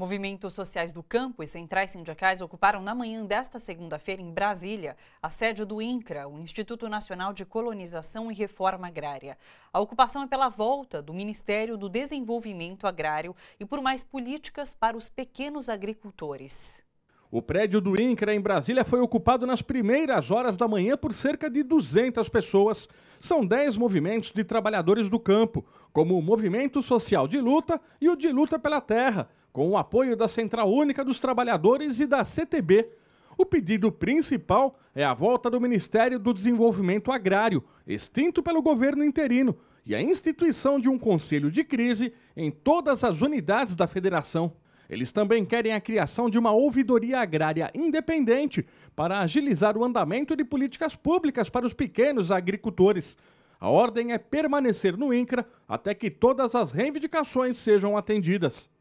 Movimentos sociais do campo e centrais sindicais ocuparam na manhã desta segunda-feira, em Brasília, a sede do INCRA, o Instituto Nacional de Colonização e Reforma Agrária. A ocupação é pela volta do Ministério do Desenvolvimento Agrário e por mais políticas para os pequenos agricultores. O prédio do INCRA em Brasília foi ocupado nas primeiras horas da manhã por cerca de 200 pessoas. São 10 movimentos de trabalhadores do campo, como o Movimento Social de Luta e o de Luta pela Terra com o apoio da Central Única dos Trabalhadores e da CTB. O pedido principal é a volta do Ministério do Desenvolvimento Agrário, extinto pelo governo interino, e a instituição de um conselho de crise em todas as unidades da federação. Eles também querem a criação de uma ouvidoria agrária independente para agilizar o andamento de políticas públicas para os pequenos agricultores. A ordem é permanecer no INCRA até que todas as reivindicações sejam atendidas.